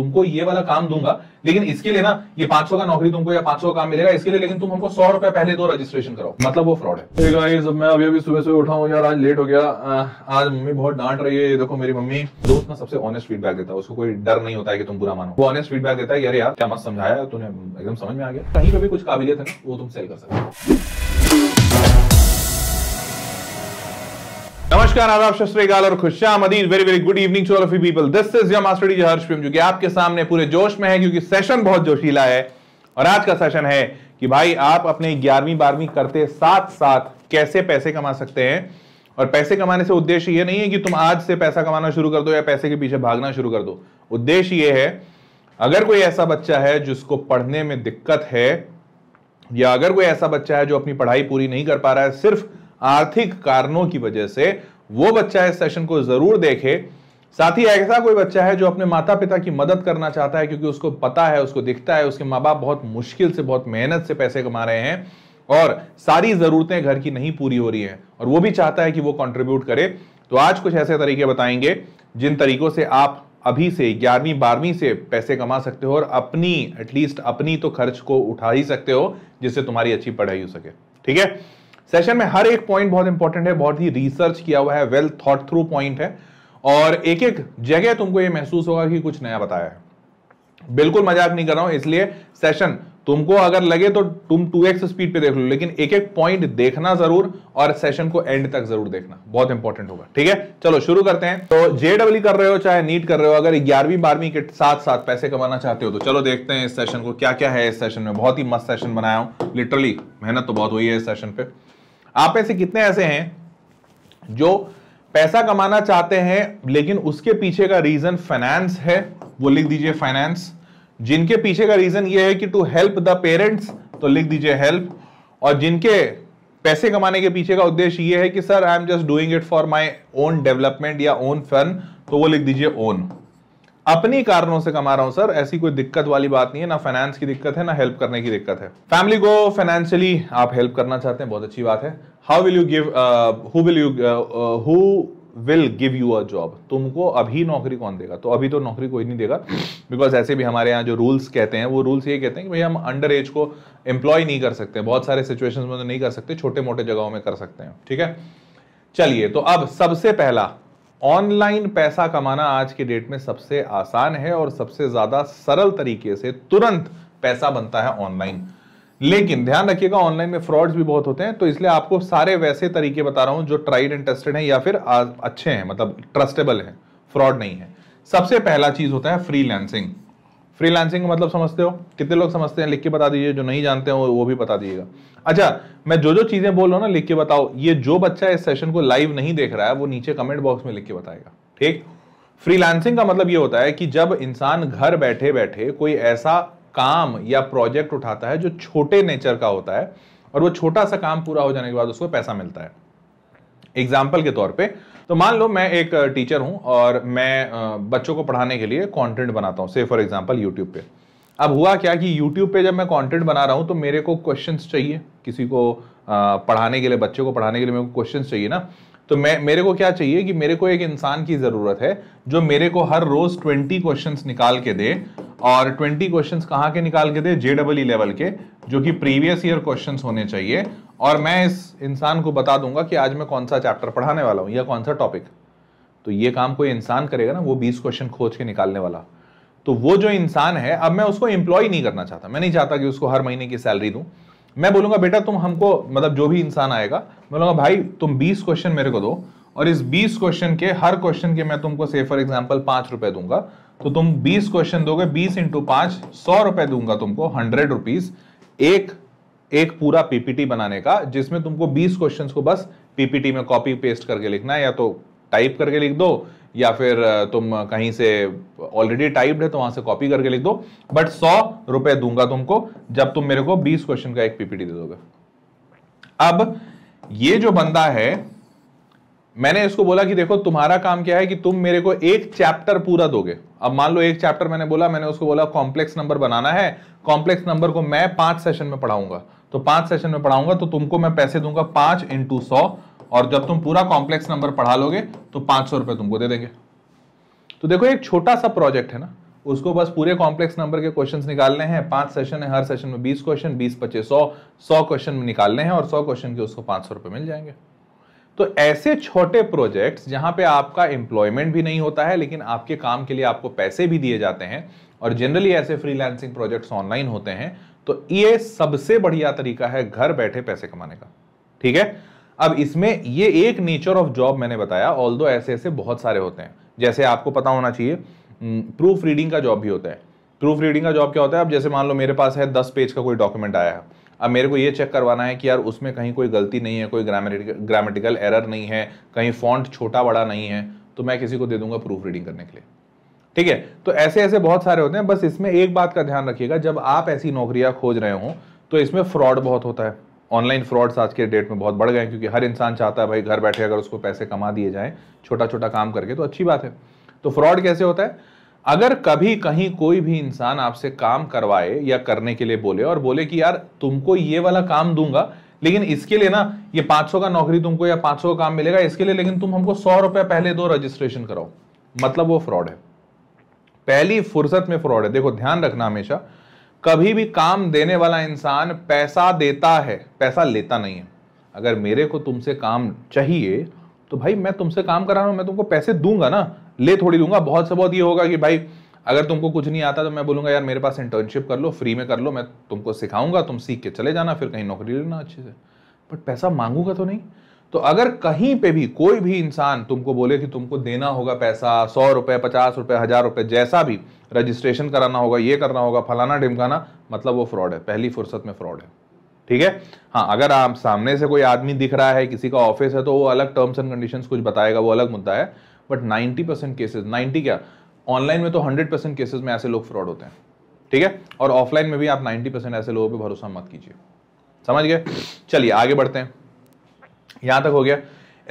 तुमको ये वाला काम दूंगा लेकिन इसके लिए ना ये 500 का नौकरी तुमको या 500 का काम मिलेगा इसके लिए लेकिन तुम हमको सौ रुपया पहले दो रजिस्ट्रेशन करो मतलब वो फ्रॉड है hey मैं अभी अभी सुबह सुबह उठा हूँ यार आज लेट हो गया आज मम्मी बहुत डांट रही है ये देखो मेरी मम्मी दोस्त ना सबसे ऑनेस्ट फीडबैक देता है उसको कोई डर नहीं होता है कि तुम बुरा मानो वो ऑनेस्ट फीडबैक देता है यार यार क्या मत समझाया तुमने एकदम समझ में आ गया कहीं पर भी कुछ काबिलियत है वो तुम सेल कर सकते हो नमस्कार आदाब शस्त्रकाल और खुशाम very very good evening to all of you people this is your master D Harsh जो कि आपके सामने पूरे जोश में है क्योंकि सेशन बहुत जोशीला है और आज का सेशन है कि भाई आप अपने ग्यारहवीं बारहवीं करते साथ साथ कैसे पैसे कमा सकते हैं और पैसे कमाने से उद्देश्य यह नहीं है कि तुम आज से पैसा कमाना शुरू कर दो या पैसे के पीछे भागना शुरू कर दो उद्देश्य यह है अगर कोई ऐसा बच्चा है जिसको पढ़ने में दिक्कत है या अगर कोई ऐसा बच्चा है जो अपनी पढ़ाई पूरी नहीं कर पा रहा है सिर्फ आर्थिक कारणों की वजह से वो बच्चा इस सेशन को जरूर देखे साथ ही ऐसा कोई बच्चा है जो अपने माता पिता की मदद करना चाहता है क्योंकि उसको पता है उसको दिखता है उसके माँ बाप बहुत मुश्किल से बहुत मेहनत से पैसे कमा रहे हैं और सारी ज़रूरतें घर की नहीं पूरी हो रही हैं और वो भी चाहता है कि वो कंट्रीब्यूट करे तो आज कुछ ऐसे तरीके बताएंगे जिन तरीकों से आप अभी से ग्यारहवीं बारहवीं से पैसे कमा सकते हो और अपनी एटलीस्ट अपनी तो खर्च को उठा ही सकते हो जिससे तुम्हारी अच्छी पढ़ाई हो सके ठीक है सेशन में हर एक पॉइंट बहुत इंपॉर्टेंट है बहुत ही रिसर्च किया हुआ है वेल थॉट थ्रू पॉइंट है और एक एक जगह तुमको ये महसूस होगा कि कुछ नया बताया है बिल्कुल मजाक नहीं कर रहा हूं इसलिए सेशन तुमको अगर लगे तो तुम 2x स्पीड पे देख लो लेकिन एक एक पॉइंट देखना जरूर और सेशन को एंड तक जरूर देखना बहुत इंपॉर्टेंट होगा ठीक है चलो शुरू करते हैं तो जेडब्ल्यू कर रहे हो चाहे नीट कर रहे हो अगर ग्यारहवीं बारहवीं के साथ साथ पैसे कमाना चाहते हो तो चलो देखते हैं इस सेशन को क्या क्या है इस सेशन में बहुत ही मस्त सेशन बनाया हूं लिटरली मेहनत तो बहुत हुई है इस सेशन पे आप ऐसे कितने ऐसे हैं जो पैसा कमाना चाहते हैं लेकिन उसके पीछे का रीजन फाइनेंस है वो लिख दीजिए फाइनेंस जिनके पीछे का रीजन ये है कि टू हेल्प द पेरेंट्स तो लिख दीजिए हेल्प और जिनके पैसे कमाने के पीछे का उद्देश्य ये है कि sir I am just doing it for my own development या ओन फन तो वो लिख दीजिए ओन अपनी कारणों से कमा रहा हूं सर ऐसी कोई दिक्कत वाली बात नहीं है ना फाइनेंस की दिक्कत है ना हेल्प करने की दिक्कत है फैमिली को फाइनेंशियली आप हेल्प करना चाहते हैं बहुत अच्छी बात है how will you give who will you who will give you a job तुमको अभी नौकरी कौन देगा तो अभी तो नौकरी कोई नहीं देगा बिकॉज ऐसे भी हमारे यहाँ जो रूल्स कहते हैं वो रूल्स ये कहते हैं कि भाई हम अंडर एज को एम्प्लॉय नहीं कर सकते बहुत सारे सिचुएशन में तो नहीं कर सकते छोटे मोटे जगहों में कर सकते हैं ठीक है चलिए तो अब सबसे पहला ऑनलाइन पैसा कमाना आज के डेट में सबसे आसान है और सबसे ज्यादा सरल तरीके से तुरंत पैसा बनता है ऑनलाइन लेकिन ध्यान रखिएगा ऑनलाइन में फ्रॉड्स भी बहुत होते हैं तो इसलिए आपको सारे वैसे तरीके बता रहा हूं जो ट्राइड एंड टेस्टेड है या फिर अच्छे हैं मतलब ट्रस्टेबल है फ्रॉड नहीं है सबसे पहला चीज होता है फ्रीलैंसिंग फ्रीलैंसिंग का मतलब समझते हो कितने लोग समझते हैं लिख के बता दीजिए जो नहीं जानते हो वो भी बता दीजिएगा अच्छा मैं जो जो चीजें बोल रहा हूँ ना लिख के बताओ ये जो बच्चा इस सेशन को लाइव नहीं देख रहा है वो नीचे कमेंट बॉक्स में लिख के बताएगा ठीक फ्रीलांसिंग का मतलब ये होता है कि जब इंसान घर बैठे बैठे कोई ऐसा काम या प्रोजेक्ट उठाता है जो छोटे नेचर का होता है और वो छोटा सा काम पूरा हो जाने के बाद उसको पैसा मिलता है एग्जाम्पल के तौर पे तो मान लो मैं एक टीचर हूं और मैं बच्चों को पढ़ाने के लिए कंटेंट बनाता हूँ से फॉर एग्जाम्पल यूट्यूब पे अब हुआ क्या कि यूट्यूब पे जब मैं कंटेंट बना रहा हूँ तो मेरे को क्वेश्चंस चाहिए किसी को पढ़ाने के लिए बच्चों को पढ़ाने के लिए मेरे को क्वेश्चंस चाहिए ना तो मैं मेरे को क्या चाहिए कि मेरे को एक इंसान की ज़रूरत है जो मेरे को हर रोज़ 20 क्वेश्चन निकाल के दे और 20 क्वेश्चन कहाँ के निकाल के दे जे डबल ई लेवल के जो कि प्रीवियस ईयर क्वेश्चन होने चाहिए और मैं इस इंसान को बता दूंगा कि आज मैं कौन सा चैप्टर पढ़ाने वाला हूँ या कौन सा टॉपिक तो ये काम कोई इंसान करेगा ना वो बीस क्वेश्चन खोज के निकालने वाला तो वो जो इंसान है अब मैं उसको एम्प्लॉय नहीं करना चाहता मैं नहीं चाहता कि उसको हर महीने की सैलरी दूँ मैं बोलूंगा बेटा तुम हमको मतलब जो भी इंसान आएगा बोलूंगा भाई तुम बीस क्वेश्चन मेरे को दो और इस बीस क्वेश्चन के हर क्वेश्चन के मैं तुमको से फॉर एग्जाम्पल पांच रुपए दूंगा तो तुम बीस क्वेश्चन दोगे बीस इंटू पांच सौ रुपए दूंगा तुमको हंड्रेड रुपीज एक एक पूरा पीपीटी बनाने का जिसमें तुमको बीस क्वेश्चन को बस पीपीटी में कॉपी पेस्ट करके लिखना है या तो टाइप करके लिख दो या फिर तुम कहीं से ऑलरेडी टाइप्ड है तो वहां से कॉपी करके लिख दो बट सौ रुपए दूंगा तुमको जब तुम मेरे को बीस क्वेश्चन का एक पीपीटी दे दोगे अब ये जो बंदा है मैंने इसको बोला कि देखो तुम्हारा काम क्या है कि तुम मेरे को एक चैप्टर पूरा दोगे अब मान लो एक चैप्टर मैंने बोला मैंने उसको बोला कॉम्प्लेक्स नंबर बनाना है कॉम्प्लेक्स नंबर को मैं पांच सेशन में पढ़ाऊंगा तो पांच सेशन में पढ़ाऊंगा तो तुमको मैं पैसे दूंगा पांच इंटू सौ और जब तुम पूरा कॉम्प्लेक्स नंबर पढ़ा लोगे तो पांच सौ रुपए तुमको दे देंगे तो देखो एक छोटा सा प्रोजेक्ट है ना उसको बस पूरे कॉम्प्लेक्स नंबर के क्वेश्चंस निकालने हैं पांच सेशन है हर सेशन में बीस क्वेश्चन बीस पच्चीस सौ सौ क्वेश्चन निकालने हैं और सौ क्वेश्चन के उसको पांच सौ मिल जाएंगे तो ऐसे छोटे प्रोजेक्ट्स जहां पे आपका एम्प्लॉयमेंट भी नहीं होता है लेकिन आपके काम के लिए आपको पैसे भी दिए जाते हैं और जनरली ऐसे फ्रीलांसिंग प्रोजेक्ट्स ऑनलाइन होते हैं तो ये सबसे बढ़िया तरीका है घर बैठे पैसे कमाने का ठीक है अब इसमें ये एक नेचर ऑफ जॉब मैंने बताया ऑल दो ऐसे ऐसे बहुत सारे होते हैं जैसे आपको पता होना चाहिए प्रूफ रीडिंग का जॉब भी होता है प्रूफ रीडिंग का जॉब क्या होता है अब जैसे मान लो मेरे पास है दस पेज का कोई डॉक्यूमेंट आया है अब मेरे को ये चेक करवाना है कि यार उसमें कहीं कोई गलती नहीं है कोई ग्रामेटिकल एरर नहीं है कहीं फॉन्ट छोटा बड़ा नहीं है तो मैं किसी को दे दूंगा प्रूफ रीडिंग करने के लिए ठीक है तो ऐसे ऐसे बहुत सारे होते हैं बस इसमें एक बात का ध्यान रखिएगा जब आप ऐसी नौकरियां खोज रहे हो तो इसमें फ्रॉड बहुत होता है ऑनलाइन फ्रॉड्स आज के डेट में बहुत बढ़ गए क्योंकि हर इंसान चाहता है भाई घर बैठे अगर उसको पैसे कमा दिए जाएं छोटा छोटा काम करके तो अच्छी बात है तो फ्रॉड कैसे होता है अगर कभी कहीं कोई भी इंसान आपसे काम करवाए या करने के लिए बोले और बोले कि यार तुमको ये वाला काम दूंगा लेकिन इसके लिए ना ये 500 का नौकरी तुमको या 500 का काम मिलेगा इसके लिए लेकिन तुम हमको सौ रुपया पहले दो रजिस्ट्रेशन कराओ मतलब वो फ्रॉड है पहली फुर्सत में फ्रॉड है देखो ध्यान रखना हमेशा कभी भी काम देने वाला इंसान पैसा देता है पैसा लेता नहीं है अगर मेरे को तुमसे काम चाहिए तो भाई मैं तुमसे काम करा रहा हूँ मैं तुमको पैसे दूंगा ना ले थोड़ी दूंगा बहुत से बहुत ये होगा कि भाई अगर तुमको कुछ नहीं आता तो मैं बोलूँगा यार मेरे पास इंटर्नशिप कर लो फ्री में कर लो मैं तुमको सिखाऊंगा तुम सीख के चले जाना फिर कहीं नौकरी लेना अच्छे से बट पैसा मांगूंगा तो नहीं तो अगर कहीं पे भी कोई भी इंसान तुमको बोले कि तुमको देना होगा पैसा सौ रुपये पचास रुपये हज़ार रुपये जैसा भी रजिस्ट्रेशन कराना होगा ये करना होगा फलाना ढिमकाना मतलब वो फ्रॉड है पहली फुर्सत में फ्रॉड है ठीक है हाँ अगर आप सामने से कोई आदमी दिख रहा है किसी का ऑफिस है तो वो अलग टर्म्स एंड कंडीशंस कुछ बताएगा वो अलग मुद्दा है बट 90 परसेंट केसेज नाइन्टी क्या ऑनलाइन में तो 100 परसेंट केसेज में ऐसे लोग फ्रॉड होते हैं ठीक है और ऑफलाइन में भी आप 90 परसेंट ऐसे लोगों पर भरोसा मत कीजिए समझ गए चलिए आगे बढ़ते हैं यहां तक हो गया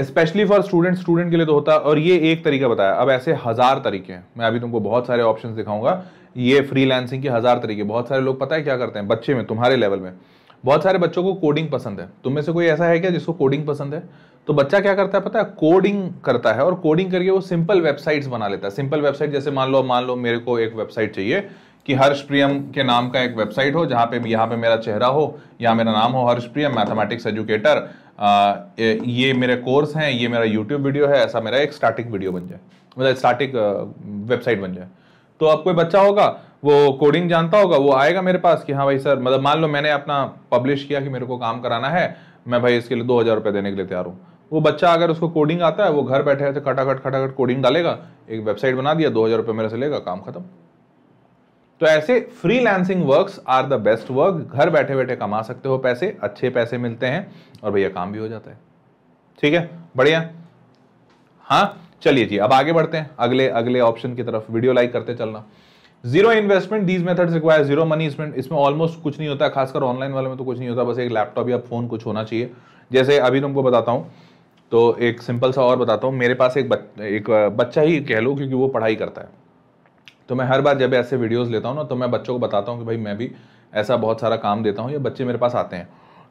स्पेशली फॉर स्टूडेंट स्टूडेंट के लिए तो होता है और ये एक तरीका बताया अब ऐसे हज़ार तरीके हैं मैं अभी तुमको बहुत सारे ऑप्शन दिखाऊंगा ये फ्रीलांसिंग के हज़ार तरीके बहुत सारे लोग पता है क्या करते हैं बच्चे में तुम्हारे लेवल में बहुत सारे बच्चों को कोडिंग पसंद है तुम में से कोई ऐसा है क्या जिसको कोडिंग पसंद है तो बच्चा क्या करता है पता है कोडिंग करता है और कोडिंग करके वो सिंपल वेबसाइट्स बना लेता है सिंपल वेबसाइट जैसे मान लो मान लो मेरे को एक वेबसाइट चाहिए कि हर्ष प्रियम के नाम का एक वेबसाइट हो जहाँ पे यहाँ पे मेरा चेहरा हो यहाँ मेरा नाम हो हर्ष प्रियम मैथमेटिक्स एजुकेटर ये मेरे कोर्स हैं ये मेरा यूट्यूब वीडियो है ऐसा मेरा एक स्टार्टिक वीडियो बन जाए मतलब स्टार्टिक वेबसाइट बन जाए तो अब कोई बच्चा होगा वो कोडिंग जानता होगा वो आएगा मेरे पास कि हाँ भाई सर मतलब मान लो मैंने अपना पब्लिश किया कि मेरे को काम कराना है मैं भाई इसके लिए दो हज़ार रुपये देने के लिए तैयार हूँ वो बच्चा अगर उसको कोडिंग आता है वो घर बैठे खटाखट खटाखट कोडिंग डालेगा एक वेबसाइट बना दिया दो हज़ार रुपये मेरे से लेगा काम खत्म तो ऐसे freelancing work are the best work घर बैठे बैठे कमा सकते हो पैसे अच्छे पैसे मिलते हैं और भैया काम भी हो जाता है ठीक है बढ़िया हाँ चलिए जी अब आगे बढ़ते हैं अगले अगले ऑप्शन की तरफ वीडियो लाइक करते चलना zero investment these methods require zero money इसमेंट इसमें ऑलमोस्ट कुछ नहीं होता खासकर ऑनलाइन वाले में तो कुछ नहीं होता बस एक लैपटॉप या फोन कुछ होना चाहिए जैसे अभी तुमको बताता हूँ तो एक सिंपल सा और बताता हूँ मेरे पास एक बच्चा ही कह लो क्योंकि वो पढ़ाई करता है तो मैं हर बार जब ऐसे वीडियोज़ लेता हूँ ना तो मैं बच्चों को बताता हूँ कि भाई मैं भी ऐसा बहुत सारा काम देता हूँ ये बच्चे मेरे पास आते हैं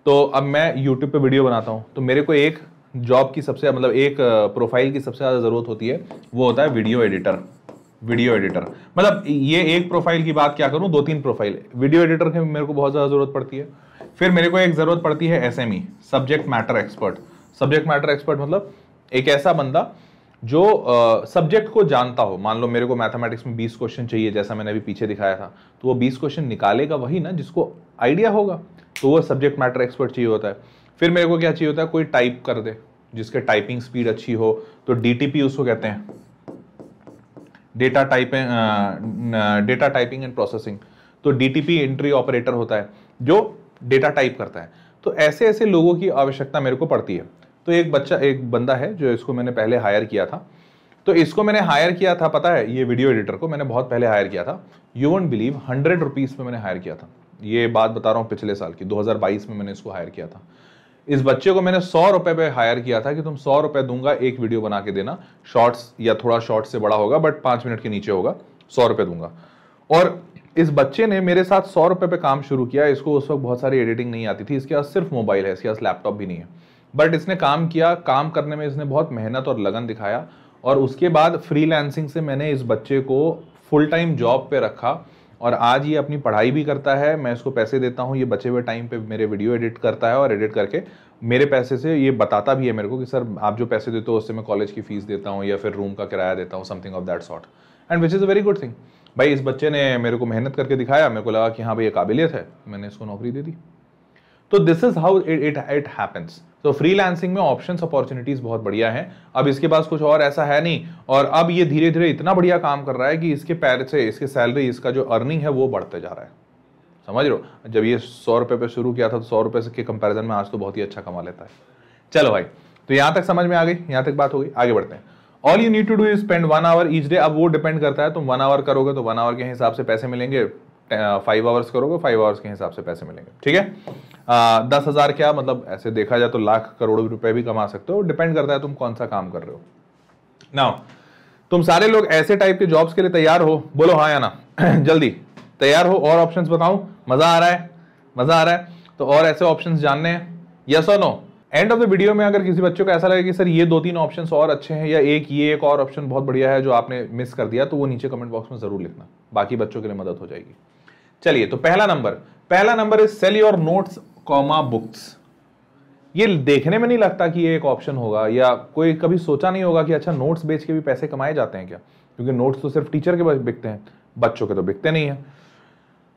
तो अब मैं यूट्यूब पर वीडियो बनाता हूँ तो मेरे को एक जॉब की सबसे मतलब एक प्रोफाइल की सबसे ज़्यादा ज़रूरत होती है वो होता है वीडियो एडिटर वीडियो एडिटर मतलब ये एक प्रोफाइल की बात क्या करूँ दो तीन प्रोफाइल वीडियो एडिटर की मेरे को बहुत ज़्यादा ज़रूरत पड़ती है फिर मेरे को एक ज़रूरत पड़ती है as subject matter expert subject matter expert मतलब एक ऐसा बंदा जो सब्जेक्ट को जानता हो मान लो मेरे को मैथमेटिक्स में 20 क्वेश्चन चाहिए जैसा मैंने अभी पीछे दिखाया था तो वो 20 क्वेश्चन निकालेगा वही ना जिसको आइडिया होगा तो वो सब्जेक्ट मैटर एक्सपर्ट चाहिए होता है फिर मेरे को क्या चाहिए होता है कोई टाइप कर दे जिसके टाइपिंग स्पीड अच्छी हो तो डी उसको कहते हैं data typing data typing and processing तो डी एंट्री ऑपरेटर होता है जो डेटा टाइप करता है तो ऐसे ऐसे लोगों की आवश्यकता मेरे को पड़ती है तो एक बच्चा एक बंदा है जो इसको मैंने पहले हायर किया था तो इसको मैंने हायर किया था पता है ये वीडियो एडिटर को मैंने बहुत पहले हायर किया था you won't believe hundred rupees में मैंने हायर किया था ये बात बता रहा हूँ पिछले साल की 2022 में मैंने इसको हायर किया था इस बच्चे को मैंने सौ रुपए पे हायर किया था कि तुम सौ रुपए दूंगा एक वीडियो बना के देना शॉर्ट्स या थोड़ा शॉर्ट से बड़ा होगा बट पांच मिनट के नीचे होगा सौ रुपए दूंगा और इस बच्चे ने मेरे साथ सौ रुपए पे काम शुरू किया इसको उस वक्त बहुत सारी एडिटिंग नहीं आती थी इसके पास सिर्फ मोबाइल है इसके पास लैपटॉप भी नहीं है बट इसने काम किया काम करने में इसने बहुत मेहनत और लगन दिखाया और उसके बाद फ्रीलांसिंग से मैंने इस बच्चे को फुल टाइम जॉब पे रखा और आज ये अपनी पढ़ाई भी करता है मैं इसको पैसे देता हूँ ये बचे हुए टाइम पे मेरे वीडियो एडिट करता है और एडिट करके मेरे पैसे से ये बताता भी है मेरे को कि सर आप जो पैसे देते हो उससे मैं कॉलेज की फ़ीस देता हूँ या फिर रूम का किराया देता हूँ something of that sort and which is a very good thing भाई इस बच्चे ने मेरे को मेहनत करके दिखाया मेरे को लगा कि हाँ भाई ये काबिलियत है मैंने इसको नौकरी दे दी तो this is how it it it happens तो फ्रीलांसिंग में ऑप्शंस अपॉर्चुनिटीज बहुत बढ़िया है अब इसके पास कुछ और ऐसा है नहीं और अब ये धीरे धीरे इतना बढ़िया काम कर रहा है कि इसके पैर से इसके सैलरी इसका जो अर्निंग है वो बढ़ते जा रहा है समझ रहे हो जब ये सौ रुपए पे शुरू किया था तो सौ रुपए के कंपैरिजन में आज तो बहुत ही अच्छा कमा लेता है चलो भाई तो यहाँ तक समझ में आ गई यहाँ तक बात हो गई आगे बढ़ते हैं all you need to do spend one hour each day अब वो डिपेंड करता है तुम वन आवर करोगे तो वन आवर के हिसाब से पैसे मिलेंगे फाइव आवर्स करोगे फाइव आवर्स के हिसाब से पैसे मिलेंगे ठीक है दस हजार क्या मतलब ऐसे देखा जाए तो लाख करोड़ रुपए भी कमा सकते हो डिपेंड करता है तुम कौन सा काम कर रहे हो ना तुम सारे लोग ऐसे टाइप के जॉब्स के लिए तैयार हो बोलो हाँ या ना जल्दी तैयार हो और ऑप्शन बताऊं मजा आ रहा है मजा आ रहा है तो और ऐसे ऑप्शन जानने यस और no end of the video में अगर किसी बच्चों को ऐसा लगे कि सर ये दो तीन ऑप्शन और अच्छे हैं या एक ये एक और ऑप्शन बहुत बढ़िया है जो आपने मिस कर दिया तो वो नीचे कमेंट बॉक्स में जरूर लिखना बाकी बच्चों के लिए मदद हो जाएगी चलिए तो पहला नंबर पहला number is sell your notes comma books ये देखने में नहीं लगता कि ये एक ऑप्शन होगा या कोई कभी सोचा नहीं होगा कि अच्छा नोट्स बेच के भी पैसे कमाए जाते हैं क्या क्योंकि नोट्स तो सिर्फ टीचर के पास बिकते हैं बच्चों के तो बिकते नहीं हैं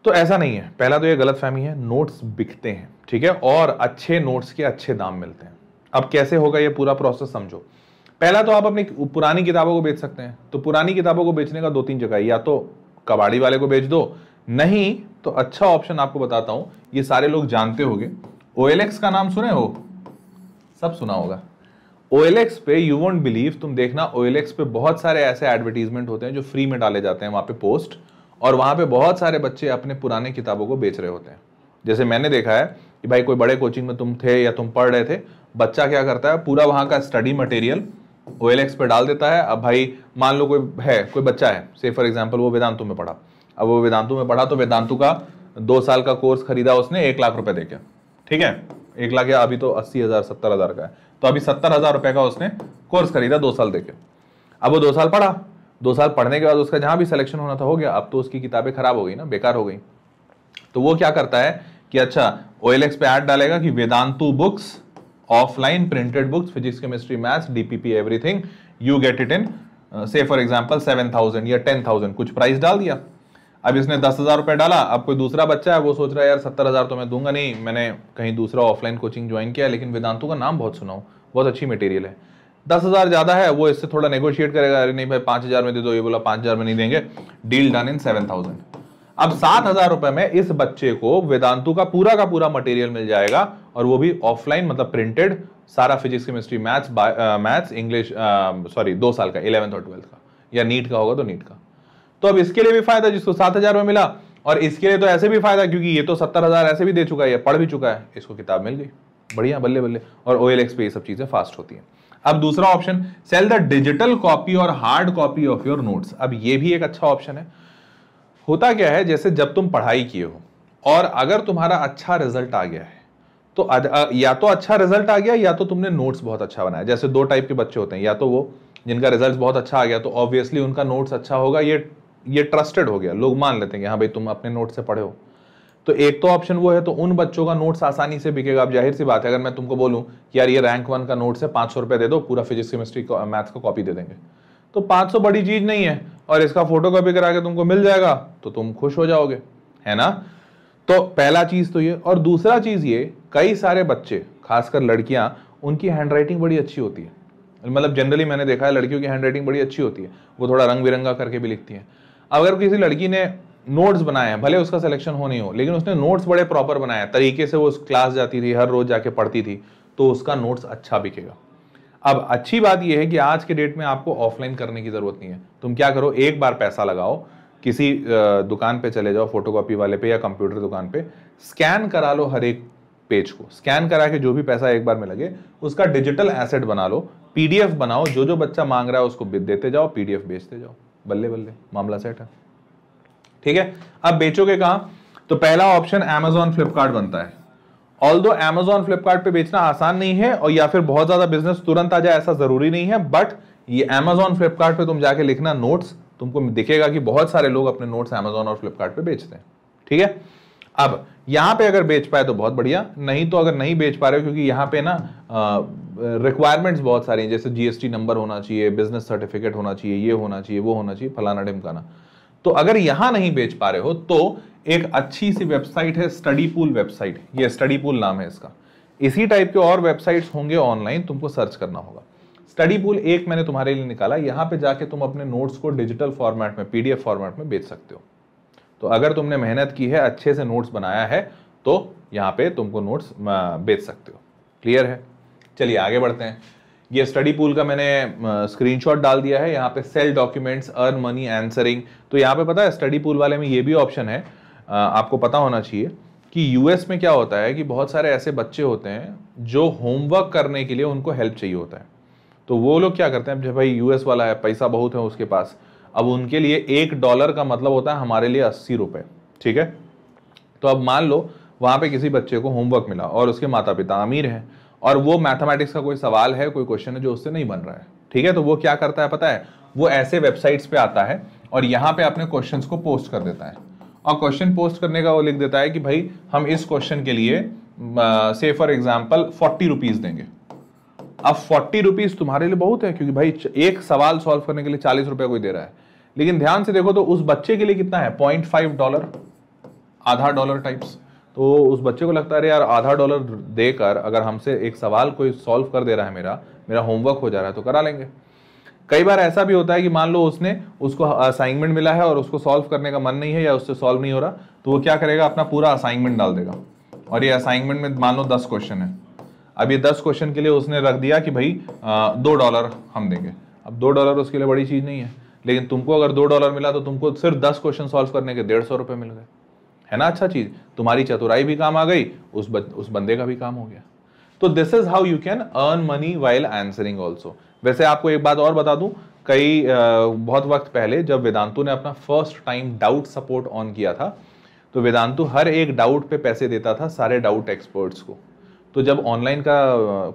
तो ऐसा नहीं है पहला तो ये गलत फहमी है नोट्स बिकते हैं ठीक है और अच्छे नोट्स के अच्छे दाम मिलते हैं अब कैसे होगा ये पूरा प्रोसेस समझो पहला तो आप अपनी पुरानी किताबों को बेच सकते हैं तो पुरानी किताबों को बेचने का दो तीन जगह या तो कबाड़ी वाले को बेच दो नहीं तो अच्छा ऑप्शन आपको बताता हूं ये सारे लोग जानते होंगे गए का नाम सुने हो सब सुना होगा OLX पे यू वोंट बिलीव तुम देखना OLX पे बहुत सारे ऐसे एडवर्टीजमेंट होते हैं जो फ्री में डाले जाते हैं वहां पे पोस्ट और वहां पे बहुत सारे बच्चे अपने पुराने किताबों को बेच रहे होते हैं जैसे मैंने देखा है कि भाई कोई बड़े कोचिंग में तुम थे या तुम पढ़ रहे थे बच्चा क्या करता है पूरा वहां का स्टडी मटेरियल ओ पे डाल देता है अब भाई मान लो कोई है कोई बच्चा है से फॉर एग्जाम्पल वो वेदांतों में पढ़ा अब वो वेदांतु में पढ़ा तो वेदांतु का दो साल का कोर्स खरीदा उसने एक लाख रुपए देके ठीक है एक लाख या अभी तो अस्सी हज़ार सत्तर हज़ार का है तो अभी सत्तर हज़ार रुपए का उसने कोर्स खरीदा दो साल देके अब वो दो साल पढ़ा दो साल पढ़ने के बाद उसका जहां भी सिलेक्शन होना था हो गया अब तो उसकी किताबें खराब हो गई ना बेकार हो गई तो वो क्या करता है कि अच्छा ओ पे ऐड डालेगा कि Vedantu books offline printed books physics chemistry maths DPP everything you get it इन से फॉर एग्जाम्पल सेवन थाउजेंड या टेन थाउजेंड कुछ प्राइस डाल दिया अब इसने दस हज़ार रुपये डाला अब कोई दूसरा बच्चा है वो सोच रहा है यार सत्तर हज़ार तो मैं दूंगा नहीं मैंने कहीं दूसरा ऑफलाइन कोचिंग ज्वाइन किया लेकिन वेदांतु का नाम बहुत सुना बहुत अच्छी मटेरियल है दस हज़ार ज़्यादा है वो इससे थोड़ा नेगोशिएट करेगा अरे नहीं भाई पाँच हज़ार में दे दो ये बोला पाँच हज़ार में नहीं देंगे deal done in seven thousand अब सात हज़ार रुपये में इस बच्चे को वेदांतु का पूरा का पूरा मटेरियल मिल जाएगा और वो भी ऑफलाइन मतलब प्रिंटेड सारा physics chemistry maths maths English sorry दो साल का इलेवंथ और ट्वेल्थ का या नीट का होगा तो नीट का तो अब इसके लिए भी फायदा जिसको सात हजार में मिला और इसके लिए तो ऐसे भी फायदा क्योंकि ये तो सत्तर हजार ऐसे भी दे चुका है पढ़ भी चुका है इसको किताब मिल गई बढ़िया बल्ले बल्ले और ओ पे ये सब चीजें फास्ट होती हैं अब दूसरा option sell the digital copy और hard copy of your notes अब ये भी एक अच्छा ऑप्शन है होता क्या है जैसे जब तुम पढ़ाई किए हो और अगर तुम्हारा अच्छा रिजल्ट आ गया है तो या तो अच्छा रिजल्ट आ गया या तो तुमने नोट्स बहुत अच्छा बनाया जैसे दो टाइप के बच्चे होते हैं या तो वो जिनका रिजल्ट बहुत अच्छा आ गया तो ऑब्वियसली उनका नोट्स अच्छा होगा ये ये ट्रस्टेड हो गया लोग मान लेते हैं हाँ भाई तुम अपने नोट से पढ़े हो तो एक तो ऑप्शन वो है तो उन बच्चों का नोट्स आसानी से बिकेगा अब जाहिर सी बात है अगर मैं तुमको बोलूँ यार ये रैंक वन का नोट्स है पाँच सौ रुपये दे दो पूरा फिजिक्स केमिस्ट्री का मैथ्स का कॉपी दे देंगे तो पाँच सौ बड़ी चीज़ नहीं है और इसका फोटो कॉपी करा के तुमको मिल जाएगा तो तुम खुश हो जाओगे है ना तो पहला चीज़ तो ये और दूसरा चीज़ ये कई सारे बच्चे खासकर लड़कियाँ उनकी हैंडराइटिंग बड़ी अच्छी होती है मतलब जनरली मैंने देखा है लड़कियों की हैंडराइटिंग बड़ी अच्छी होती है वो थोड़ा रंग बिरंगा करके भी लिखती हैं अगर किसी लड़की ने नोट्स बनाए हैं भले उसका सिलेक्शन हो नहीं हो लेकिन उसने नोट्स बड़े प्रॉपर बनाए तरीके से वो उस क्लास जाती थी हर रोज जाके पढ़ती थी तो उसका नोट्स अच्छा बिकेगा अब अच्छी बात यह है कि आज के डेट में आपको ऑफलाइन करने की ज़रूरत नहीं है तुम क्या करो एक बार पैसा लगाओ किसी दुकान पे चले जाओ फोटोकॉपी वाले पे या कंप्यूटर दुकान पे स्कैन करा लो हर एक पेज को स्कैन करा के जो भी पैसा एक बार में लगे उसका डिजिटल एसेट बना लो पीडीएफ बनाओ जो जो बच्चा मांग रहा है उसको देते जाओ पीडीएफ बेचते जाओ बल्ले बल्ले मामला सेट है ठीक है अब बेचोगे कहा तो पहला ऑप्शन एमेजॉन फ्लिपकार्ट बनता है ऑल दो एमेजॉन फ्लिपकार्ट बेचना आसान नहीं है और या फिर बहुत ज्यादा बिजनेस तुरंत आ जाए ऐसा जरूरी नहीं है बट ये एमेजॉन फ्लिपकार्ट तुम जाके लिखना नोट्स तुमको दिखेगा कि बहुत सारे लोग अपने नोट्स एमेजॉन और फ्लिपकार्ट बेचते हैं ठीक है अब यहां पे अगर बेच पाए तो बहुत बढ़िया नहीं तो अगर नहीं बेच पा रहे हो क्योंकि यहाँ पे ना रिक्वायरमेंट्स बहुत सारी हैं जैसे जीएसटी नंबर होना चाहिए बिजनेस सर्टिफिकेट होना चाहिए ये होना चाहिए वो होना चाहिए फलाना ढिमकाना तो अगर यहां नहीं बेच पा रहे हो तो एक अच्छी सी वेबसाइट है स्टडी पूल वेबसाइट ये स्टडी पूल नाम है इसका इसी टाइप के और वेबसाइट्स होंगे ऑनलाइन तुमको सर्च करना होगा स्टडी पूल एक मैंने तुम्हारे लिए निकाला यहां पे जाके तुम अपने नोट्स को डिजिटल फॉर्मेट में पीडीएफ फॉर्मेट में बेच सकते हो तो अगर तुमने मेहनत की है अच्छे से नोट्स बनाया है तो यहाँ पे तुमको नोट्स बेच सकते हो क्लियर है चलिए आगे बढ़ते हैं ये स्टडी पूल का मैंने स्क्रीनशॉट डाल दिया है यहाँ पे sell documents earn money answering तो यहाँ पे पता है स्टडी पूल वाले में ये भी ऑप्शन है आपको पता होना चाहिए कि यूएस में क्या होता है कि बहुत सारे ऐसे बच्चे होते हैं जो होमवर्क करने के लिए उनको हेल्प चाहिए होता है तो वो लोग क्या करते हैं जब भाई यूएस वाला है पैसा बहुत है उसके पास अब उनके लिए एक डॉलर का मतलब होता है हमारे लिए अस्सी रुपये ठीक है तो अब मान लो वहाँ पे किसी बच्चे को होमवर्क मिला और उसके माता पिता अमीर हैं और वो मैथमेटिक्स का कोई सवाल है कोई क्वेश्चन है जो उससे नहीं बन रहा है ठीक है तो वो क्या करता है पता है वो ऐसे वेबसाइट्स पे आता है और यहाँ पे अपने क्वेश्चंस को पोस्ट कर देता है और क्वेश्चन पोस्ट करने का वो लिख देता है कि भाई हम इस क्वेश्चन के लिए से फॉर एग्जाम्पल फोर्टी रुपीज देंगे अब फोर्टी रुपीज तुम्हारे लिए बहुत है क्योंकि भाई एक सवाल सॉल्व करने के लिए चालीस रुपया कोई दे रहा है लेकिन ध्यान से देखो तो उस बच्चे के लिए कितना है पॉइंट फाइव डॉलर आधा डॉलर टाइप्स तो उस बच्चे को लगता है यार आधा डॉलर देकर अगर हमसे एक सवाल कोई सॉल्व कर दे रहा है मेरा मेरा होमवर्क हो जा रहा है तो करा लेंगे कई बार ऐसा भी होता है कि मान लो उसने उसको असाइनमेंट मिला है और उसको सॉल्व करने का मन नहीं है या उससे सॉल्व नहीं हो रहा तो वो क्या करेगा अपना पूरा असाइनमेंट डाल देगा और ये असाइनमेंट में मान लो दस क्वेश्चन है अब ये दस क्वेश्चन के लिए उसने रख दिया कि भाई आ, दो डॉलर हम देंगे अब दो डॉलर उसके लिए बड़ी चीज़ नहीं है लेकिन तुमको अगर दो डॉलर मिला तो तुमको सिर्फ दस क्वेश्चन सॉल्व करने के डेढ़ सौ रुपये मिल गए है ना अच्छा चीज तुम्हारी चतुराई भी काम आ गई उस ब, उस बंदे का भी काम हो गया तो this is how you can earn money while answering also वैसे आपको एक बात और बता दूं कई बहुत वक्त पहले जब वेदांतु ने अपना first time doubt support on किया था तो वेदांतु हर एक डाउट पे पैसे देता था सारे डाउट एक्सपर्ट्स को तो जब ऑनलाइन का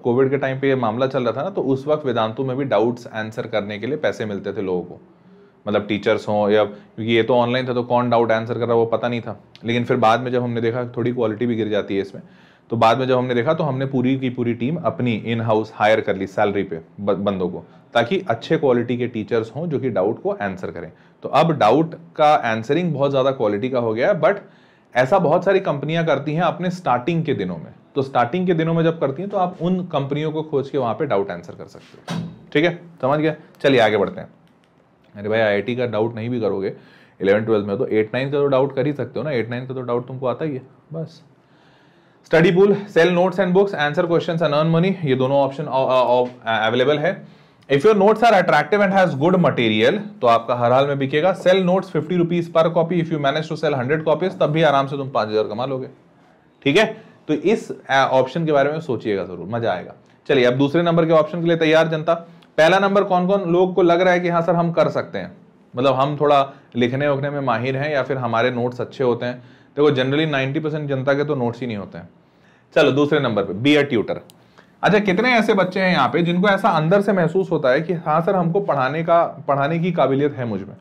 कोविड के टाइम पे ये मामला चल रहा था ना तो उस वक्त वेदांतु में भी डाउट्स आंसर करने के लिए पैसे मिलते थे लोगों को मतलब टीचर्स हों या क्योंकि ये तो ऑनलाइन था तो कौन डाउट आंसर कर रहा वो पता नहीं था लेकिन फिर बाद में जब हमने देखा थोड़ी क्वालिटी भी गिर जाती है इसमें तो बाद में जब हमने देखा तो हमने पूरी की पूरी टीम अपनी इन हाउस हायर कर ली सैलरी पे बंदों को ताकि अच्छे क्वालिटी के टीचर्स हों जो कि डाउट को आंसर करें तो अब डाउट का आंसरिंग बहुत ज़्यादा क्वालिटी का हो गया है बट ऐसा बहुत सारी कंपनियां करती हैं अपने स्टार्टिंग के दिनों में तो स्टार्टिंग के दिनों में जब करती हैं तो आप उन कंपनियों को खोज के वहाँ पर डाउट आंसर कर सकते हो ठीक है समझ गया चलिए आगे बढ़ते हैं अरे भाई आई का डाउट नहीं भी करोगे इलेवन ट्वेल्थ में तो एट नाइन्थ का तो डाउट कर ही सकते हो ना एट नाइन्थ का तो डाउट तुमको आता ही है बस study pool sell notes and books answer question and earn money ये दोनों option available uh, uh, uh, है if your notes are attractive and has good material तो आपका हर हाल में बिकेगा sell notes fifty rupees per copy if you manage to sell hundred copies तब भी आराम से तुम पांच हजार कमा लोगे ठीक है तो इस ऑप्शन के बारे में सोचिएगा जरूर मजा आएगा चलिए अब दूसरे नंबर के ऑप्शन के लिए तैयार जनता पहला नंबर कौन कौन लोग को लग रहा है कि हाँ सर हम कर सकते हैं मतलब हम थोड़ा लिखने उखने में माहिर हैं या फिर हमारे नोट्स अच्छे होते हैं देखो जनरली 90 परसेंट जनता के तो नोट्स ही नहीं होते हैं चलो दूसरे नंबर पे बी ए ट्यूटर अच्छा कितने ऐसे बच्चे हैं यहाँ पे जिनको ऐसा अंदर से महसूस होता है कि हाँ सर हमको पढ़ाने का पढ़ाने की काबिलियत है मुझमें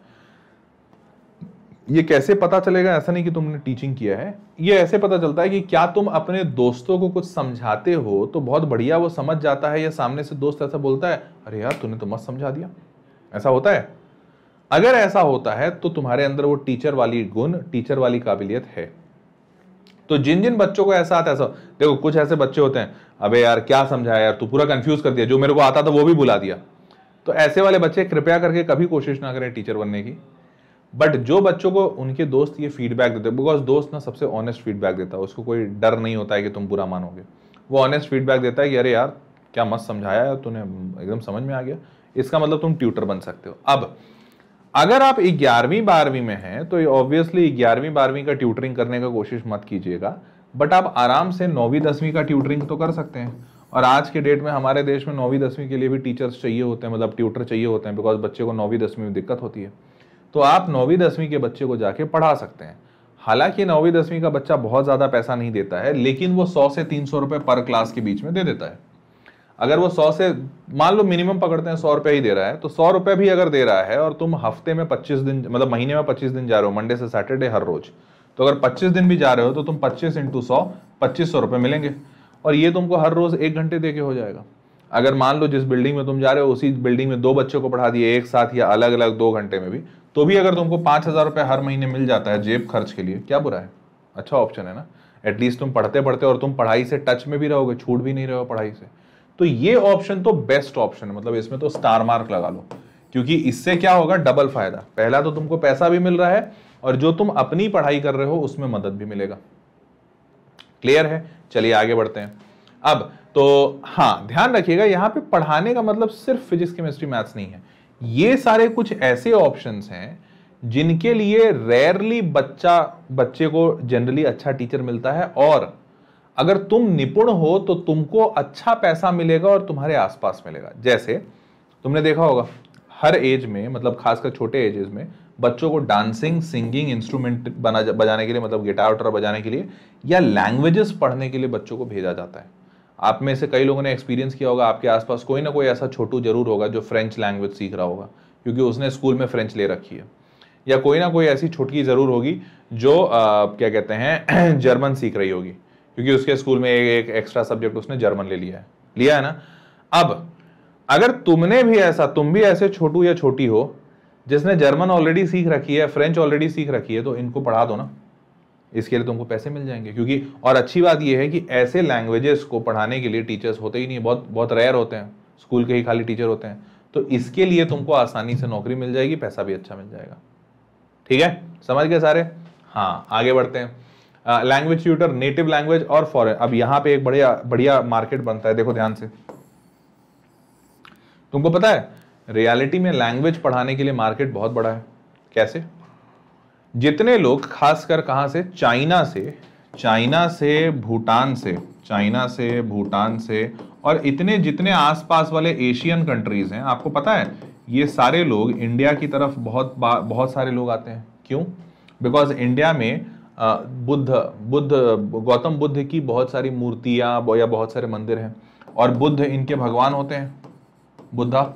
ये कैसे पता चलेगा ऐसा नहीं कि तुमने टीचिंग किया है ये ऐसे पता चलता है कि क्या तुम अपने दोस्तों को कुछ समझाते हो तो बहुत बढ़िया वो समझ जाता है या सामने से दोस्त ऐसा बोलता है अरे यार तूने तो मत समझा दिया ऐसा होता है अगर ऐसा होता है तो तुम्हारे अंदर वो टीचर वाली गुण टीचर वाली काबिलियत है तो जिन जिन बच्चों को ऐसा आता है ऐसा देखो कुछ ऐसे बच्चे होते हैं अबे यार क्या समझाया यार तू पूरा कंफ्यूज कर दिया जो मेरे को आता था वो भी बुला दिया तो ऐसे वाले बच्चे कृपया करके कभी कोशिश ना करें टीचर बनने की बट जो बच्चों को उनके दोस्त ये फीडबैक देते हैं बिकॉज दोस्त ना सबसे ऑनेस्ट फीडबैक देता है उसको कोई डर नहीं होता है कि तुम बुरा मानोगे वो ऑनेस्ट फीडबैक देता है कि अरे यार क्या मत समझाया है तूने एकदम समझ में आ गया इसका मतलब तुम ट्यूटर बन सकते हो अब अगर आप ग्यारहवीं बारहवीं में हैं तो ऑब्वियसली ग्यारहवीं बारहवीं का ट्यूटरिंग करने का कोशिश मत कीजिएगा बट आप आराम से नौवीं दसवीं का ट्यूटरिंग तो कर सकते हैं और आज के डेट में हमारे देश में नौवीं दसवीं के लिए भी टीचर्स चाहिए होते हैं मतलब ट्यूटर चाहिए होते हैं बिकॉज बच्चे को नौवीं दसवीं में दिक्कत होती है तो आप नौवीं दसवीं के बच्चे को जाके पढ़ा सकते हैं हालांकि नौवीं दसवीं का बच्चा बहुत ज़्यादा पैसा नहीं देता है लेकिन वो सौ से तीन सौ रुपए पर क्लास के बीच में दे देता है अगर वो सौ से मान लो मिनिमम पकड़ते हैं सौ रुपए ही दे रहा है तो सौ रुपये भी अगर दे रहा है और तुम हफ्ते में पच्चीस दिन मतलब महीने में पच्चीस दिन जा रहे हो मंडे से सैटरडे हर रोज तो अगर पच्चीस दिन भी जा रहे हो तो तुम पच्चीस इंटू सौ पच्चीस सौ रुपए मिलेंगे और ये तुमको हर रोज एक घंटे दे के हो जाएगा अगर मान लो जिस बिल्डिंग में तुम जा रहे हो उसी बिल्डिंग में दो बच्चों को पढ़ा दिए एक साथ या अलग अलग दो घंटे में भी तो भी अगर तुमको पांच हज़ार रुपए हर महीने मिल जाता है जेब खर्च के लिए क्या बुरा है अच्छा ऑप्शन है ना एटलीस्ट तुम पढ़ते पढ़ते और तुम पढ़ाई से टच में भी रहोगे छूट भी नहीं रहे हो पढ़ाई से तो ये ऑप्शन तो बेस्ट ऑप्शन है मतलब इसमें तो स्टार मार्क लगा लो क्योंकि इससे क्या होगा डबल फायदा पहला तो तुमको पैसा भी मिल रहा है और जो तुम अपनी पढ़ाई कर रहे हो उसमें मदद भी मिलेगा क्लियर है चलिए आगे बढ़ते हैं अब तो हाँ ध्यान रखिएगा यहाँ पे पढ़ाने का मतलब सिर्फ फिजिक्स केमिस्ट्री मैथ्स नहीं है ये सारे कुछ ऐसे ऑप्शंस हैं जिनके लिए रेयरली बच्चा बच्चे को जनरली अच्छा टीचर मिलता है और अगर तुम निपुण हो तो तुमको अच्छा पैसा मिलेगा और तुम्हारे आसपास मिलेगा जैसे तुमने देखा होगा हर एज में मतलब खासकर छोटे एजेस में बच्चों को डांसिंग सिंगिंग इंस्ट्रूमेंट बना बजाने के लिए मतलब गिटार उटार बजाने के लिए या लैंग्वेजेस पढ़ने के लिए बच्चों को भेजा जाता है आप में से कई लोगों ने एक्सपीरियंस किया होगा आपके आसपास कोई ना कोई ऐसा छोटू जरूर होगा जो फ्रेंच लैंग्वेज सीख रहा होगा क्योंकि उसने स्कूल में फ्रेंच ले रखी है या कोई ना कोई ऐसी छुटकी ज़रूर होगी जो आ, क्या कहते हैं जर्मन सीख रही होगी क्योंकि उसके स्कूल में एक, एक एक्स्ट्रा सब्जेक्ट उसने जर्मन ले लिया है लिया है ना अब अगर तुमने भी ऐसा तुम भी ऐसे छोटू या छोटी हो जिसने जर्मन ऑलरेडी सीख रखी है फ्रेंच ऑलरेडी सीख रखी है तो इनको पढ़ा दो ना इसके लिए तुमको पैसे मिल जाएंगे क्योंकि और अच्छी बात यह है कि ऐसे लैंग्वेजेस को पढ़ाने के लिए टीचर्स होते ही नहीं बहुत बहुत रेयर होते हैं स्कूल के ही खाली टीचर होते हैं तो इसके लिए तुमको आसानी से नौकरी मिल जाएगी पैसा भी अच्छा मिल जाएगा ठीक है समझ गए सारे हाँ आगे बढ़ते हैं लैंग्वेज ट्यूटर नेटिव लैंग्वेज और फॉरन अब यहाँ पे एक बढ़िया बढ़िया मार्केट बनता है देखो ध्यान से तुमको पता है रियलिटी में लैंग्वेज पढ़ाने के लिए मार्केट बहुत बड़ा है कैसे जितने लोग खासकर कहाँ से चाइना से चाइना से भूटान से चाइना से भूटान से और इतने जितने आसपास वाले एशियन कंट्रीज़ हैं आपको पता है ये सारे लोग इंडिया की तरफ बहुत बहुत सारे लोग आते हैं क्यों बिकॉज इंडिया में बुद्ध बुद्ध गौतम बुद्ध की बहुत सारी मूर्तियाँ या बहुत सारे मंदिर हैं और बुद्ध इनके भगवान होते हैं बुद्धा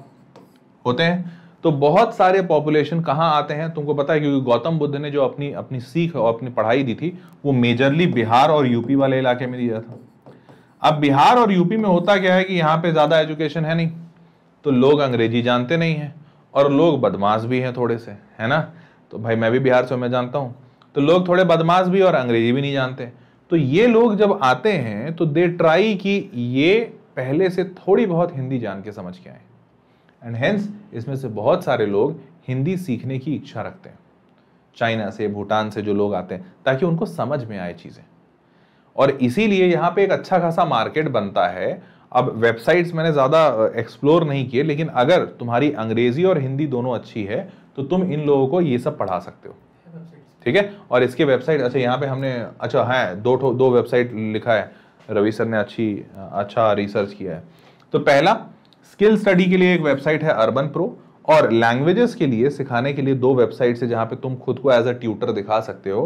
होते हैं तो बहुत सारे पॉपुलेशन कहाँ आते हैं तुमको पता है क्योंकि गौतम बुद्ध ने जो अपनी अपनी सीख और अपनी पढ़ाई दी थी वो मेजरली बिहार और यूपी वाले इलाके में दिया था अब बिहार और यूपी में होता क्या है कि यहाँ पे ज़्यादा एजुकेशन है नहीं तो लोग अंग्रेजी जानते नहीं हैं और लोग बदमाश भी हैं थोड़े से है ना तो भाई मैं भी बिहार से मैं जानता हूँ तो लोग थोड़े बदमाश भी और अंग्रेजी भी नहीं जानते तो ये लोग जब आते हैं तो दे ट्राई कि ये पहले से थोड़ी बहुत हिंदी जान के समझ के आए एंड हेंस इसमें से बहुत सारे लोग हिंदी सीखने की इच्छा रखते हैं चाइना से भूटान से जो लोग आते हैं ताकि उनको समझ में आए चीज़ें और इसीलिए यहाँ पे एक अच्छा खासा मार्केट बनता है अब वेबसाइट्स मैंने ज़्यादा एक्सप्लोर नहीं किए लेकिन अगर तुम्हारी अंग्रेज़ी और हिंदी दोनों अच्छी है तो तुम इन लोगों को ये सब पढ़ा सकते हो ठीक है और इसके वेबसाइट अच्छा यहाँ पे हमने अच्छा है हाँ, दो दो वेबसाइट लिखा है रवि सर ने अच्छी अच्छा रिसर्च किया है तो पहला स्किल स्टडी के लिए एक वेबसाइट है अर्बन प्रो और लैंग्वेजेस के लिए सिखाने के लिए दो वेबसाइट्स है जहां पे तुम खुद को एज अ ट्यूटर दिखा सकते हो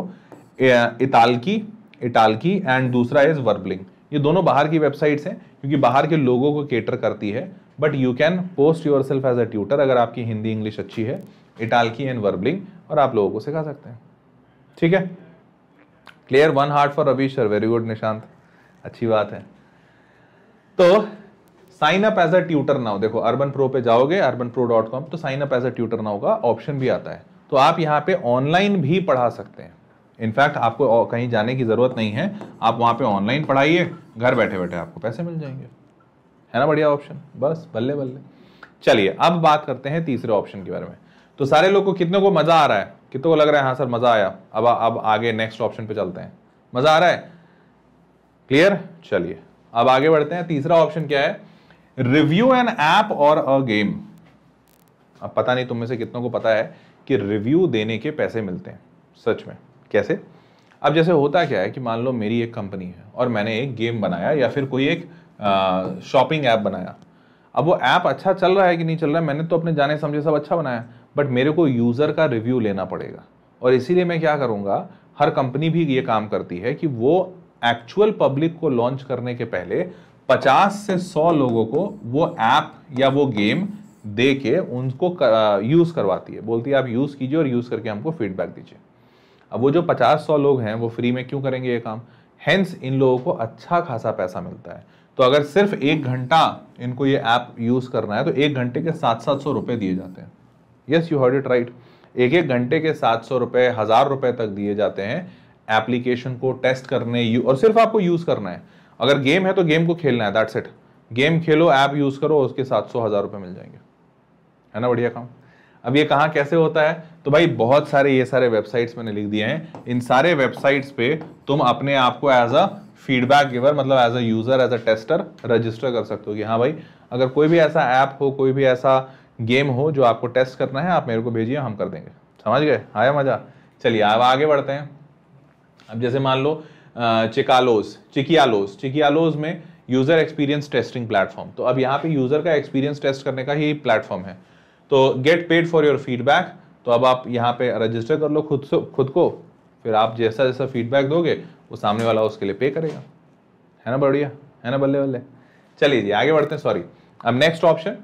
इतालकी इटालकी एंड दूसरा इज वर्बलिंग ये दोनों बाहर की वेबसाइट्स हैं क्योंकि बाहर के लोगों को केटर करती है but you can post yourself as a tutor अगर आपकी हिंदी इंग्लिश अच्छी है इटालकी एंड वर्बलिंग और आप लोगों को सिखा सकते हैं ठीक है clear one heart for Ravish sir very good Nishant अच्छी बात है तो sign up as a tutor now देखो अर्बन प्रो पे जाओगे अर्बन प्रो डॉट कॉम तो sign up as a tutor now का ऑप्शन भी आता है तो आप यहाँ पे ऑनलाइन भी पढ़ा सकते हैं इनफैक्ट आपको कहीं जाने की ज़रूरत नहीं है आप वहाँ पे ऑनलाइन पढ़ाइए घर बैठे बैठे आपको पैसे मिल जाएंगे है ना बढ़िया ऑप्शन बस बल्ले बल्ले चलिए अब बात करते हैं तीसरे ऑप्शन के बारे में तो सारे लोग को कितने को मज़ा आ रहा है कितने को लग रहा है हाँ सर मज़ा आया अब अब आगे नेक्स्ट ऑप्शन पे चलते हैं मज़ा आ रहा है क्लियर चलिए अब आगे बढ़ते हैं तीसरा ऑप्शन क्या है रिव्यू एन ऐप और अ गेम अब पता नहीं तुम में से कितनों को पता है कि रिव्यू देने के पैसे मिलते हैं सच में कैसे अब जैसे होता क्या है कि मान लो मेरी एक कंपनी है और मैंने एक गेम बनाया या फिर कोई एक शॉपिंग ऐप बनाया अब वो ऐप अच्छा चल रहा है कि नहीं चल रहा है मैंने तो अपने जाने समझे सब अच्छा बनाया बट मेरे को यूज़र का रिव्यू लेना पड़ेगा और इसीलिए मैं क्या करूँगा हर कंपनी भी ये काम करती है कि वो एक्चुअल पब्लिक को लॉन्च करने के पहले पचास से सौ लोगों को वो ऐप या वो गेम दे के उनको कर, यूज़ करवाती है बोलती है आप यूज़ कीजिए और यूज़ करके हमको फीडबैक दीजिए अब वो जो पचास सौ लोग हैं वो फ्री में क्यों करेंगे ये काम हैंस इन लोगों को अच्छा खासा पैसा मिलता है तो अगर सिर्फ एक घंटा इनको ये ऐप यूज़ करना है तो एक घंटे के सात सात सौ रुपये दिए जाते हैं yes you heard it right एक एक घंटे के सात सौ रुपये हज़ार रुपये तक दिए जाते हैं एप्लीकेशन को टेस्ट करने और सिर्फ आपको यूज़ करना है अगर गेम है तो गेम को खेलना है दैट्स इट गेम खेलो ऐप यूज़ करो उसके सात सौ हज़ार रुपये मिल जाएंगे है ना बढ़िया काम अब ये कहाँ कैसे होता है तो भाई बहुत सारे ये सारे वेबसाइट्स मैंने लिख दिए हैं इन सारे वेबसाइट्स पे तुम अपने आप को एज अ फीडबैक गिवर मतलब as a user as a tester register कर सकते हो कि हाँ भाई अगर कोई भी ऐसा ऐप हो कोई भी ऐसा गेम हो जो आपको टेस्ट करना है आप मेरे को भेजिए हम कर देंगे समझ गए आया मज़ा चलिए अब आगे बढ़ते हैं अब जैसे मान लो चिकालोस चिकियालोस चिकियालोस में यूज़र एक्सपीरियंस टेस्टिंग प्लेटफॉर्म तो अब यहाँ पे यूज़र का एक्सपीरियंस टेस्ट करने का ही प्लेटफॉर्म है तो get paid for your feedback तो अब आप यहाँ पे रजिस्टर कर लो खुद से खुद को फिर आप जैसा जैसा फीडबैक दोगे वो सामने वाला उसके लिए पे करेगा है ना बढ़िया है ना बल्ले बल्ले चलिए जी आगे बढ़ते हैं सॉरी अब नेक्स्ट ऑप्शन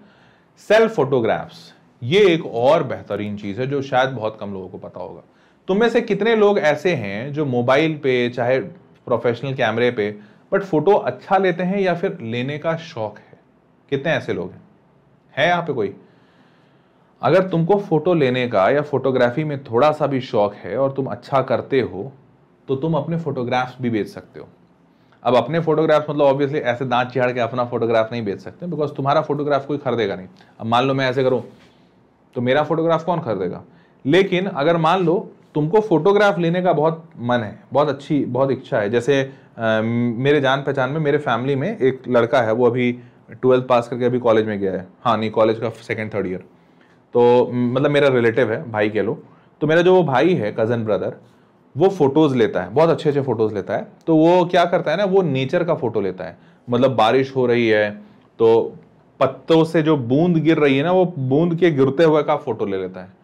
सेल्फ फोटोग्राफ्स ये एक और बेहतरीन चीज़ है जो शायद बहुत कम लोगों को पता होगा तुम में से कितने लोग ऐसे हैं जो मोबाइल पे चाहे प्रोफेशनल कैमरे पे बट फोटो अच्छा लेते हैं या फिर लेने का शौक है कितने ऐसे लोग हैं है यहाँ पे कोई अगर तुमको फोटो लेने का या फोटोग्राफी में थोड़ा सा भी शौक है और तुम अच्छा करते हो तो तुम अपने फोटोग्राफ्स भी बेच सकते हो अब अपने फोटोग्राफ्स मतलब ऑब्वियसली ऐसे दांत चिहाड़ के अपना फोटोग्राफ नहीं बेच सकते बिकॉज तुम्हारा फोटोग्राफ कोई खरीदेगा नहीं अब मान लो मैं ऐसे करूँ तो मेरा फोटोग्राफ कौन खरीदेगा लेकिन अगर मान लो तुमको फोटोग्राफ लेने का बहुत मन है बहुत अच्छी बहुत इच्छा है जैसे आ, मेरे जान पहचान में मेरे फैमिली में एक लड़का है वो अभी ट्वेल्थ पास करके अभी कॉलेज में गया है हाँ नहीं कॉलेज का सेकेंड थर्ड ईयर तो मतलब मेरा रिलेटिव है भाई कह लो तो मेरा जो वो भाई है कज़न ब्रदर वो फ़ोटोज़ लेता है बहुत अच्छे अच्छे फ़ोटोज़ लेता है तो वो क्या करता है ना वो नेचर का फ़ोटो लेता है मतलब बारिश हो रही है तो पत्तों से जो बूंद गिर रही है ना वो बूंद के गिरते हुए का फ़ोटो ले लेता है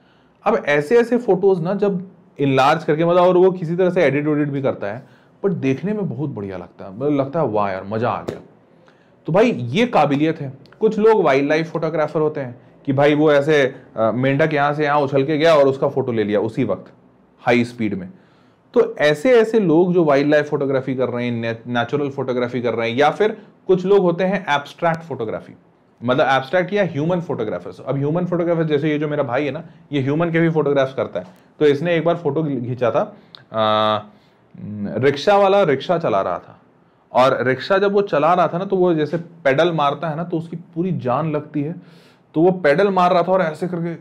अब ऐसे ऐसे फ़ोटोज़ ना जब इलाज करके मतलब और वो किसी तरह से एडिट वेडिट भी करता है बट देखने में बहुत बढ़िया लगता है मतलब लगता है वाह यार मज़ा आ गया तो भाई ये काबिलियत है कुछ लोग वाइल्ड लाइफ फोटोग्राफर होते हैं कि भाई वो ऐसे मेंढक यहाँ से यहाँ उछल के गया और उसका फोटो ले लिया उसी वक्त हाई स्पीड में तो ऐसे ऐसे लोग जो वाइल्ड लाइफ फोटोग्राफी कर रहे हैं नेचुरल फोटोग्राफी कर रहे हैं या फिर कुछ लोग होते हैं एब्स्ट्रैक्ट फोटोग्राफी मतलब एब्स्ट्रैक्ट या ह्यूमन फोटोग्राफर्स अब ह्यूमन फोटोग्राफर्स जैसे ये जो मेरा भाई है ना ये ह्यूमन के भी फोटोग्राफ्स करता है तो इसने एक बार फोटो खींचा था रिक्शा वाला रिक्शा चला रहा था और रिक्शा जब वो चला रहा था ना तो वो जैसे पेडल मारता है ना तो उसकी पूरी जान लगती है तो वो पेडल मार रहा था और ऐसे करके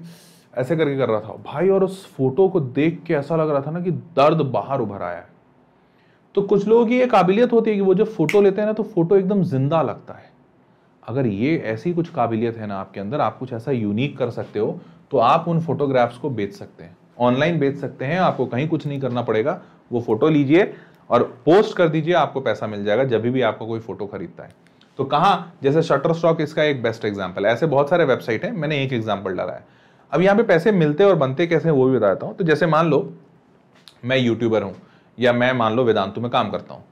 ऐसे करके कर रहा था भाई और उस फोटो को देख के ऐसा लग रहा था ना कि दर्द बाहर उभर आया है तो कुछ लोगों की ये काबिलियत होती है कि वो जब फोटो लेते हैं ना तो फोटो एकदम जिंदा लगता है अगर ये ऐसी कुछ काबिलियत है ना आपके अंदर आप कुछ ऐसा यूनिक कर सकते हो तो आप उन फोटोग्राफ्स को बेच सकते हैं ऑनलाइन बेच सकते हैं आपको कहीं कुछ नहीं करना पड़ेगा वो फोटो लीजिए और पोस्ट कर दीजिए आपको पैसा मिल जाएगा जब भी आपको कोई फोटो खरीदता है तो कहाँ जैसे शटर स्टॉक इसका एक बेस्ट एग्जाम्पल ऐसे बहुत सारे वेबसाइट है मैंने एक एग्जाम्पल डाला है अब यहाँ पे पैसे मिलते और बनते कैसे वो भी बताता हूँ तो जैसे मान लो मैं यूट्यूबर हूँ या मैं मान लो वेदांतु में काम करता हूँ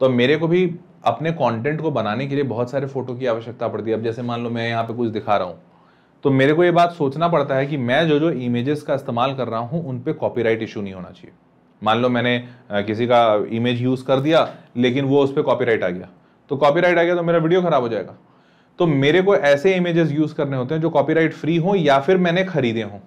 तो मेरे को भी अपने कंटेंट को बनाने के लिए बहुत सारे फोटो की आवश्यकता पड़ती है अब जैसे मान लो मैं यहाँ पे कुछ दिखा रहा हूँ तो मेरे को ये बात सोचना पड़ता है कि मैं जो जो इमेजेस का इस्तेमाल कर रहा हूँ उन पर राइट इशू नहीं होना चाहिए मान लो मैंने किसी का इमेज यूज़ कर दिया लेकिन वो उस पर राइट आ गया तो राइट आ गया तो मेरा वीडियो ख़राब हो जाएगा तो मेरे को ऐसे इमेजेस यूज़ करने होते हैं जो कॉपीराइट फ्री हों या फिर मैंने खरीदे हों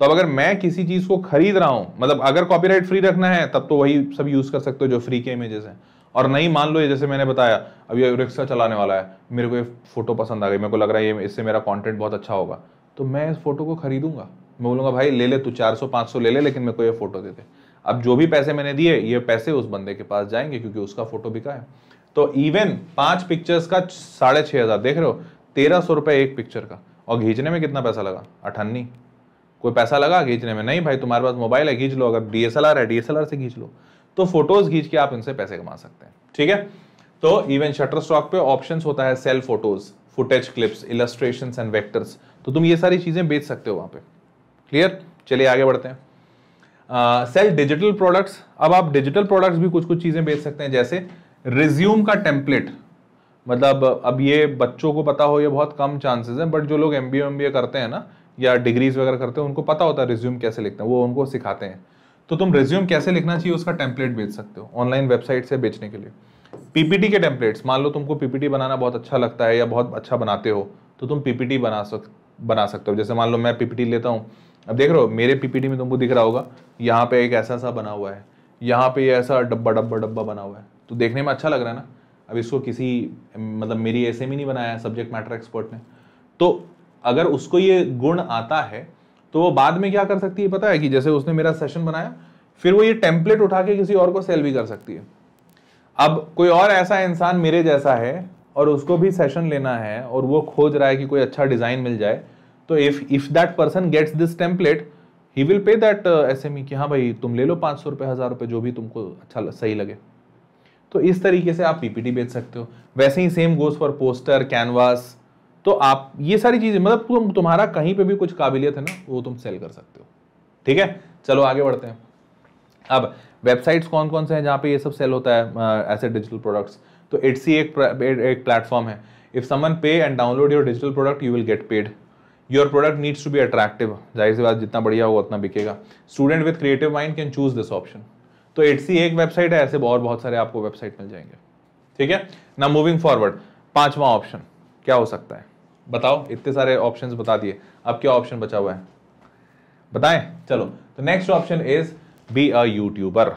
तो अब अगर मैं किसी चीज़ को खरीद रहा हूँ मतलब अगर कॉपीराइट फ्री रखना है तब तो वही सब यूज़ कर सकते हो जो फ्री के इमेजेस हैं और नहीं मान लो ये जैसे मैंने बताया अब ये रिक्शा चलाने वाला है मेरे को ये फ़ोटो पसंद आ गई मेरे को लग रहा है ये इससे मेरा कॉन्टेंट बहुत अच्छा होगा तो मैं इस फोटो को खरीदूंगा मैं बोलूँगा भाई ले ले तू 400 500 ले ले लेकिन मेरे को ये फ़ोटो दे दे अब जो भी पैसे मैंने दिए ये पैसे उस बंदे के पास जाएंगे क्योंकि उसका फ़ोटो बिका है तो इवन पाँच पिक्चर्स का साढ़े छः हज़ार देख रहे हो तेरह सौ रुपये एक पिक्चर का और घींचने में कितना पैसा लगा अठन्नी कोई पैसा लगा खींचने में नहीं भाई तुम्हारे पास मोबाइल है खींच लो अगर डीएसएलआर है डीएसएलआर से खींच लो तो फोटोज खींच के आप इनसे पैसे कमा सकते हैं ठीक है तो इवन शटर स्टॉक पे ऑप्शन होता है sell photos footage clips illustration and vectors तो तुम ये सारी चीजें बेच सकते हो वहां पे क्लियर चलिए आगे बढ़ते हैं सेल डिजिटल प्रोडक्ट्स अब आप डिजिटल प्रोडक्ट्स भी कुछ कुछ चीज़ें बेच सकते हैं जैसे रिज्यूम का टेम्पलेट मतलब अब ये बच्चों को पता हो ये बहुत कम चांसेस हैं बट जो लोग एम बी करते हैं ना या डिग्रीज वगैरह करते हैं उनको पता होता है रिज्यूम कैसे लिखते हैं वो उनको सिखाते हैं तो तुम रेज्यूम कैसे लिखना चाहिए उसका टेम्पलेट बेच सकते हो ऑनलाइन वेबसाइट से बेचने के लिए पीपीटी के टेम्पलेट्स मान लो तुमको पीपीटी बनाना बहुत अच्छा लगता है या बहुत अच्छा बनाते हो तो तुम पीपीटी बना सक बना सकते हो जैसे मान लो मैं पीपीटी लेता हूँ अब देख रहे हो मेरे पीपीटी में तुमको दिख रहा होगा यहाँ पे एक ऐसा सा बना हुआ है यहाँ पे ऐसा डब्बा डब्बा डब्बा बना हुआ है तो देखने में अच्छा लग रहा है ना अब इसको किसी मतलब मेरी ऐसे में नहीं बनाया है सब्जेक्ट मैटर एक्सपर्ट ने तो अगर उसको ये गुण आता है तो वो बाद में क्या कर सकती है पता है कि जैसे उसने मेरा सेशन बनाया फिर वो ये टेम्पलेट उठा के किसी और को सेल भी कर सकती है अब कोई और ऐसा इंसान मेरे जैसा है और उसको भी सेशन लेना है और वो खोज रहा है कि कोई अच्छा डिज़ाइन मिल जाए तो if if that person gets this template he will pay that S M E कि हाँ भाई तुम ले लो पाँच सौ रुपये हज़ार रुपये जो भी तुमको अच्छा सही लगे तो इस तरीके से आप पीपीटी बेच सकते हो वैसे ही same goes for poster canvas तो आप ये सारी चीज़ें मतलब तुम तुम्हारा कहीं पे भी कुछ काबिलियत है ना वो तुम सेल कर सकते हो ठीक है चलो आगे बढ़ते हैं अब वेबसाइट्स कौन कौन से हैं जहाँ पे ये सब सेल होता है ऐसे डिजिटल प्रोडक्ट्स तो इट्सी एक एक प्लेटफॉर्म है if someone pay and download your digital product you will get paid your product needs to be attractive जाहिर सी बात जितना बढ़िया होगा उतना बिकेगा student with creative mind can choose this option तो इट्सी एक वेबसाइट है ऐसे और बहुत सारे आपको वेबसाइट मिल जाएंगे ठीक है ना मूविंग फॉरवर्ड पांचवा ऑप्शन क्या हो सकता है बताओ इतने सारे ऑप्शन बता दिए अब क्या ऑप्शन बचा हुआ है बताएं चलो तो next option is be a YouTuber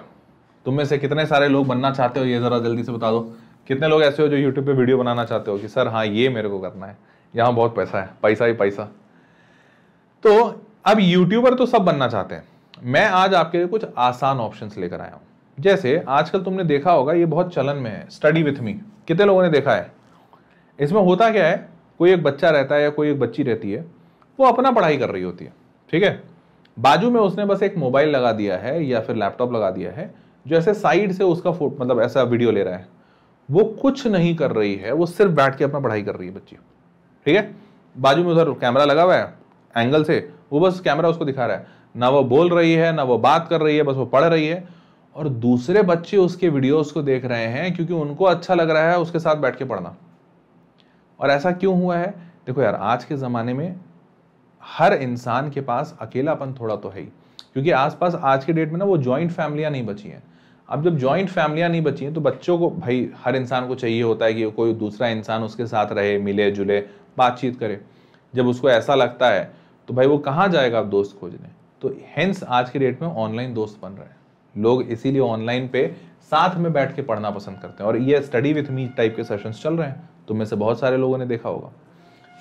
तुम में से कितने सारे लोग बनना चाहते हो ये ज़रा जल्दी से बता दो कितने लोग ऐसे हो जो यूट्यूब पे वीडियो बनाना चाहते हो कि सर हाँ ये मेरे को करना है यहाँ बहुत पैसा है पैसा ही पैसा तो अब यूट्यूबर तो सब बनना चाहते हैं मैं आज आपके लिए कुछ आसान ऑप्शंस लेकर आया हूँ जैसे आजकल तुमने देखा होगा ये बहुत चलन में है स्टडी विथ मी कितने लोगों ने देखा है इसमें होता क्या है कोई एक बच्चा रहता है या कोई एक बच्ची रहती है वो अपना पढ़ाई कर रही होती है ठीक है बाजू में उसने बस एक मोबाइल लगा दिया है या फिर लैपटॉप लगा दिया है जो ऐसे साइड से उसका फोटो मतलब ऐसा वीडियो ले रहा है वो कुछ नहीं कर रही है वो सिर्फ बैठ के अपना पढ़ाई कर रही है बच्ची ठीक है बाजू में उधर कैमरा लगा हुआ है एंगल से वो बस कैमरा उसको दिखा रहा है ना वो बोल रही है ना वो बात कर रही है बस वो पढ़ रही है और दूसरे बच्चे उसके वीडियोस को देख रहे हैं क्योंकि उनको अच्छा लग रहा है उसके साथ बैठ के पढ़ना और ऐसा क्यों हुआ है देखो यार आज के ज़माने में हर इंसान के पास अकेलापन थोड़ा तो है ही क्योंकि आसपास आज के डेट में ना वो जॉइंट फैमिलियाँ नहीं बची हैं अब जब जॉइंट फैमिलियाँ नहीं बची हैं तो बच्चों को भाई हर इंसान को चाहिए होता है कि कोई दूसरा इंसान उसके साथ रहे मिले जुले बातचीत करे जब उसको ऐसा लगता है तो भाई वो कहाँ जाएगा अब दोस्त खोजने तो हेंस आज के डेट में ऑनलाइन दोस्त बन रहे हैं लोग इसीलिए ऑनलाइन पे साथ में बैठ के पढ़ना पसंद करते हैं और ये स्टडी विथ मी टाइप के सेशन चल रहे हैं तो में से बहुत सारे लोगों ने देखा होगा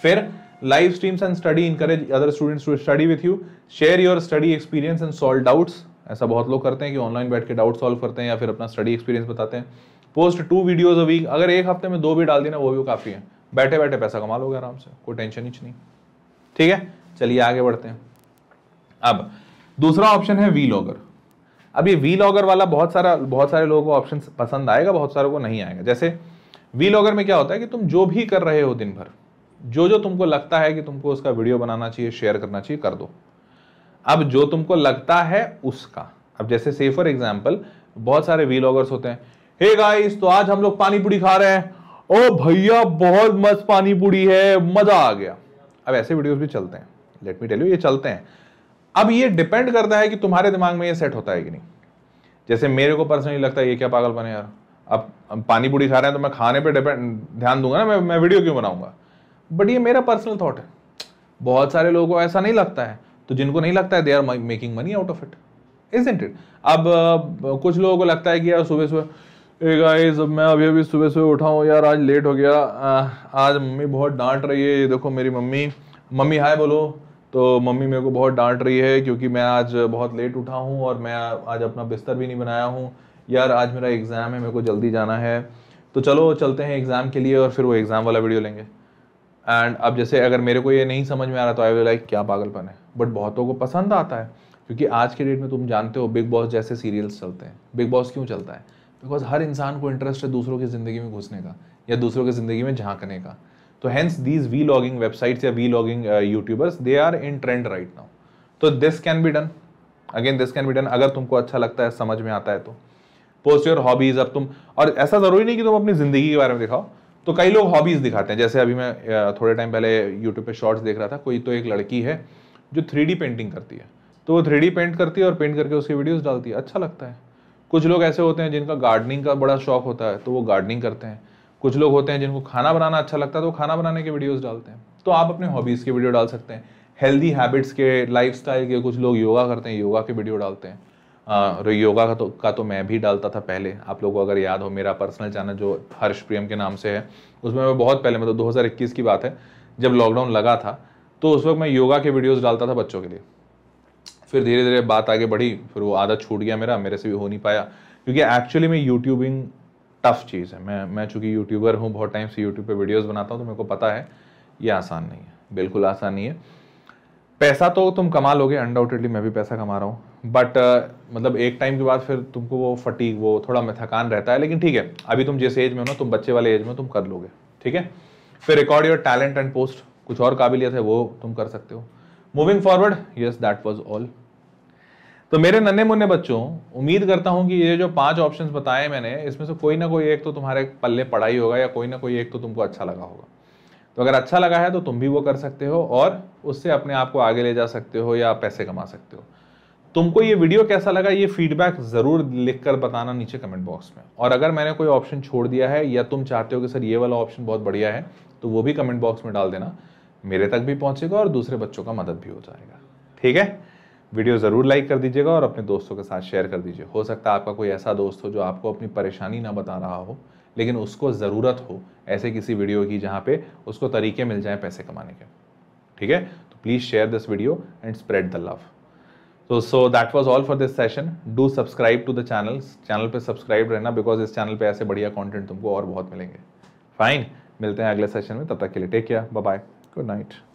फिर live streams and study encourage other students to study with you share your study experience and solve doubts ऐसा बहुत लोग करते हैं कि ऑनलाइन बैठ के डाउट सॉल्व करते हैं या फिर अपना स्टडी एक्सपीरियंस बताते हैं post two videos a week अगर एक हफ्ते में दो भी डाल देना वो भी काफ़ी है बैठे बैठे पैसा कमा लोगे आराम से कोई टेंशन ही नहीं ठीक है चलिए आगे बढ़ते हैं अब दूसरा ऑप्शन है वी लॉगर अब ये वी लॉगर वाला बहुत सारा बहुत सारे लोगों को ऑप्शन पसंद आएगा बहुत सारों को नहीं आएगा जैसे वी लॉगर में क्या होता है कि तुम जो भी कर रहे हो दिन भर जो जो तुमको लगता है कि तुमको उसका वीडियो बनाना चाहिए शेयर करना चाहिए कर दो अब जो तुमको लगता है उसका अब जैसे से फॉर एग्जाम्पल बहुत सारे वी लॉगर्स होते हैं हे गाइस तो आज हम लोग पानी पूरी खा रहे हैं ओ भैया बहुत मस्त पानी पूरी है मजा आ गया अब ऐसे वीडियोस भी चलते हैं लेट मी टेल यू ये चलते हैं अब ये डिपेंड करता है कि तुम्हारे दिमाग में ये सेट होता है कि नहीं जैसे मेरे को पर्सनली लगता है ये क्या पागल बने यार अब पानी पूरी खा रहे हैं तो मैं खाने पर डिपेंड ध्यान दूंगा ना मैं मैं वीडियो क्यों बनाऊंगा बट ये मेरा पर्सनल थॉट है बहुत सारे लोगों को ऐसा नहीं लगता है तो जिनको नहीं लगता है they are making money out of it isn't it अब कुछ लोगों को लगता है कि यार सुबह सुबह गाइस मैं अभी अभी सुबह सुबह उठा हूँ यार आज लेट हो गया आज मम्मी बहुत डांट रही है ये देखो मेरी मम्मी मम्मी हाय बोलो तो मम्मी मेरे को बहुत डांट रही है क्योंकि मैं आज बहुत लेट उठा हूँ और मैं आज अपना बिस्तर भी नहीं बनाया हूँ यार आज मेरा एग्ज़ाम है मेरे को जल्दी जाना है तो चलो चलते हैं एग्ज़ाम के लिए और फिर वो एग्ज़ाम वाला वीडियो लेंगे एंड अब जैसे अगर मेरे को ये नहीं समझ में आ रहा तो आई वे लाइक क्या पागलपन है बट बहुतों को पसंद आता है क्योंकि आज के डेट में तुम जानते हो बिग बॉस जैसे सीरियल्स चलते हैं बिग बॉस क्यों चलता है बिकॉज हर इंसान को इंटरेस्ट है दूसरों की ज़िंदगी में घुसने का या दूसरों की ज़िंदगी में झांकने का तो दीज वी लॉगिंग वेबसाइट्स या vlogging YouTubers they are in trend right now तो this can be done again this can be done अगर तुमको अच्छा लगता है समझ में आता है तो पोस्ट योर हॉबीज अब तुम और ऐसा जरूरी नहीं कि तुम अपनी जिंदगी के बारे में दिखाओ तो कई लोग हॉबीज दिखाते हैं जैसे अभी मैं uh, थोड़े टाइम पहले यूट्यूब पे शॉर्ट्स देख रहा था कोई तो एक लड़की है जो थ्री पेंटिंग करती है तो वो थ्री पेंट करती है और पेंट करके उसकी वीडियोज डालती है अच्छा लगता है कुछ लोग ऐसे होते हैं जिनका गार्डनिंग का बड़ा शौक होता है तो वो गार्डनिंग करते हैं कुछ लोग होते हैं जिनको खाना बनाना अच्छा लगता है तो खाना बनाने के वीडियोज़ डालते हैं तो आप अपने हॉबीज़ के वीडियो डाल सकते हैं हेल्दी हैबिट्स के लाइफ के कुछ लोग योगा करते हैं योगा के वीडियो डालते हैं और योगा तो का तो का तो मैं भी डालता था पहले आप लोगों को अगर याद हो मेरा पर्सनल चैनल जो हर्ष प्रियम के नाम से है उसमें मैं बहुत पहले मतलब 2021 की बात है जब लॉकडाउन लगा था तो उस वक्त मैं योगा के वीडियोस डालता था बच्चों के लिए फिर धीरे धीरे बात आगे बढ़ी फिर वो आदत छूट गया मेरा मेरे से भी हो नहीं पाया क्योंकि एक्चुअली मैं यूट्यूबिंग टफ चीज़ है मैं मैं चूँकि यूट्यूबर हूँ बहुत टाइम से यूट्यूब पे वीडियोस बनाता हूँ तो मेरे को पता है ये आसान नहीं है बिल्कुल आसान नहीं है पैसा तो तुम कमा लोगे अनडाउटेडली मैं भी पैसा कमा रहा हूँ बट uh, मतलब एक टाइम के बाद फिर तुमको वो फटीक वो थोड़ा में थकान रहता है लेकिन ठीक है अभी तुम जैसे एज में हो ना तुम बच्चे वाले एज में तुम कर लोगे ठीक है फिर record your talent and post कुछ और काबिलियत है वो तुम कर सकते हो moving forward yes that was all तो मेरे नन्हे मुन्ने बच्चों उम्मीद करता हूँ कि ये जो पांच ऑप्शंस बताए मैंने इसमें से कोई ना कोई एक तो तुम्हारे पल्ले पड़ा ही होगा या कोई ना कोई एक तो तुमको अच्छा लगा होगा तो अगर अच्छा लगा है तो तुम भी वो कर सकते हो और उससे अपने आप को आगे ले जा सकते हो या पैसे कमा सकते हो तुमको ये वीडियो कैसा लगा ये फीडबैक ज़रूर लिख कर बताना नीचे कमेंट बॉक्स में और अगर मैंने कोई ऑप्शन छोड़ दिया है या तुम चाहते हो कि सर ये वाला ऑप्शन बहुत बढ़िया है तो वो भी कमेंट बॉक्स में डाल देना मेरे तक भी पहुंचेगा और दूसरे बच्चों का मदद भी हो जाएगा ठीक है वीडियो ज़रूर लाइक कर दीजिएगा और अपने दोस्तों के साथ शेयर कर दीजिए हो सकता है आपका कोई ऐसा दोस्त हो जो आपको अपनी परेशानी ना बता रहा हो लेकिन उसको ज़रूरत हो ऐसे किसी वीडियो की जहाँ पे उसको तरीके मिल जाएँ पैसे कमाने के ठीक है तो please share this video and spread the love तो so that was all for this session do subscribe to the channel channel पर सब्सक्राइब रहना बिकॉज इस चैनल पर ऐसे बढ़िया कॉन्टेंट तुमको और बहुत मिलेंगे फाइन मिलते हैं अगले सेशन में तब तक के लिए take care bye good night